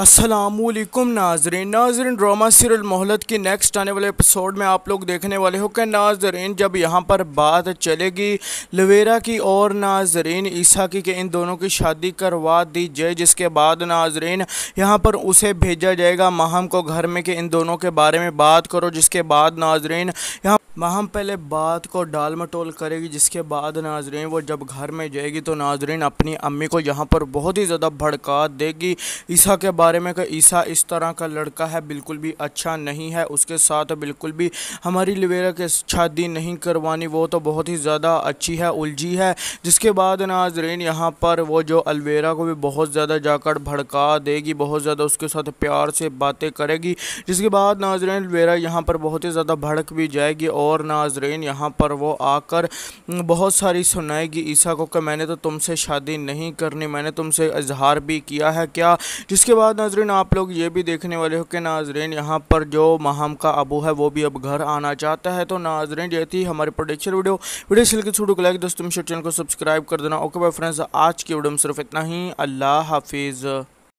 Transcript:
असलकुम नाजरीन नाजरन drama serial मोहलत की नेक्स्ट आने वाले एपिसोड में आप लोग देखने वाले हो कि नाजरन जब यहाँ पर बात चलेगी लवेरा की और नाजरीन ईसा की के इन दोनों की शादी करवा दी जाए जिसके बाद नाजरीन यहाँ पर उसे भेजा जाएगा माहम को घर में कि इन दोनों के बारे में बात करो जिसके बाद नाजरन यहाँ माहम पहले बात को डाल मटोल करेगी जिसके बाद नाजरीन वो जब घर में जाएगी तो नाजरीन अपनी अम्मी को यहाँ पर बहुत ही ज़्यादा भड़का देगी ईसा के बारे में कि ईसा इस तरह का लड़का है बिल्कुल भी अच्छा नहीं है उसके साथ बिल्कुल भी हमारी लवेरा के शादी नहीं करवानी वो तो बहुत ही ज़्यादा अच्छी है उलझी है जिसके बाद नाजरीन यहाँ पर वो जो अलवेरा को भी बहुत ज़्यादा जाकर भड़का देगी बहुत ज़्यादा उसके साथ प्यार से बातें करेगी जिसके बाद नाजरीन अलवेरा यहाँ पर बहुत ही ज़्यादा भड़क भी जाएगी और नाजरीन यहाँ पर वो आकर बहुत सारी सुनाएगी ईसा को कि मैंने तो तुमसे शादी नहीं करनी मैंने तुमसे इजहार भी किया है क्या जिसके बाद नाजरीन आप लोग ये भी देखने वाले हो कि नाजरीन यहाँ पर जो महम का अबू है वो भी अब घर आना चाहता है तो नाजरीन ये थी हमारी प्रोडक्शन वीडियो तो वीडियो सिल छोटू को लाइक दोस्तों चैनल को सब्सक्राइब कर देना ओके बाय फ्रेंड्स आज की वीडियो में सिर्फ इतना ही अल्लाह हाफिज़